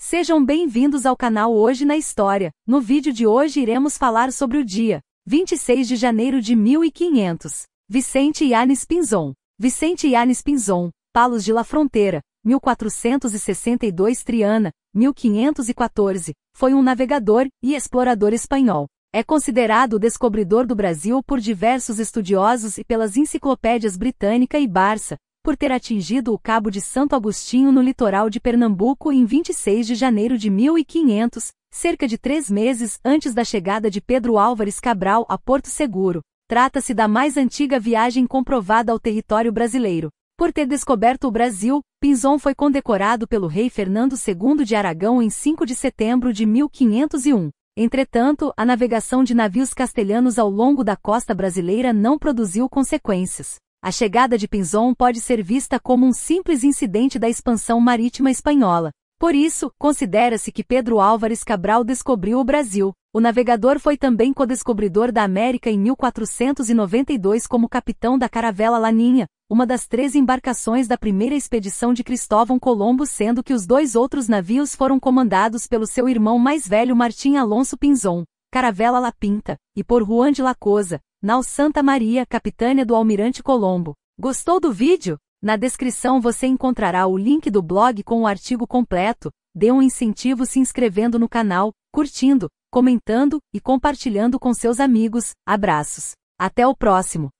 Sejam bem-vindos ao canal Hoje na História. No vídeo de hoje iremos falar sobre o dia 26 de janeiro de 1500. Vicente Yanes Pinzon. Vicente Yanes Pinzon, Palos de La Fronteira, 1462 Triana, 1514, foi um navegador e explorador espanhol. É considerado o descobridor do Brasil por diversos estudiosos e pelas enciclopédias Britânica e Barça, por ter atingido o Cabo de Santo Agostinho no litoral de Pernambuco em 26 de janeiro de 1500, cerca de três meses antes da chegada de Pedro Álvares Cabral a Porto Seguro. Trata-se da mais antiga viagem comprovada ao território brasileiro. Por ter descoberto o Brasil, Pinzon foi condecorado pelo rei Fernando II de Aragão em 5 de setembro de 1501. Entretanto, a navegação de navios castelhanos ao longo da costa brasileira não produziu consequências. A chegada de Pinzon pode ser vista como um simples incidente da expansão marítima espanhola. Por isso, considera-se que Pedro Álvares Cabral descobriu o Brasil. O navegador foi também co-descobridor da América em 1492 como capitão da caravela Laninha, uma das três embarcações da primeira expedição de Cristóvão Colombo, sendo que os dois outros navios foram comandados pelo seu irmão mais velho Martim Alonso Pinzon. Caravela La Pinta, e por Juan de Lacosa, Nau Santa Maria, capitânia do Almirante Colombo. Gostou do vídeo? Na descrição você encontrará o link do blog com o artigo completo. Dê um incentivo se inscrevendo no canal, curtindo, comentando e compartilhando com seus amigos. Abraços. Até o próximo.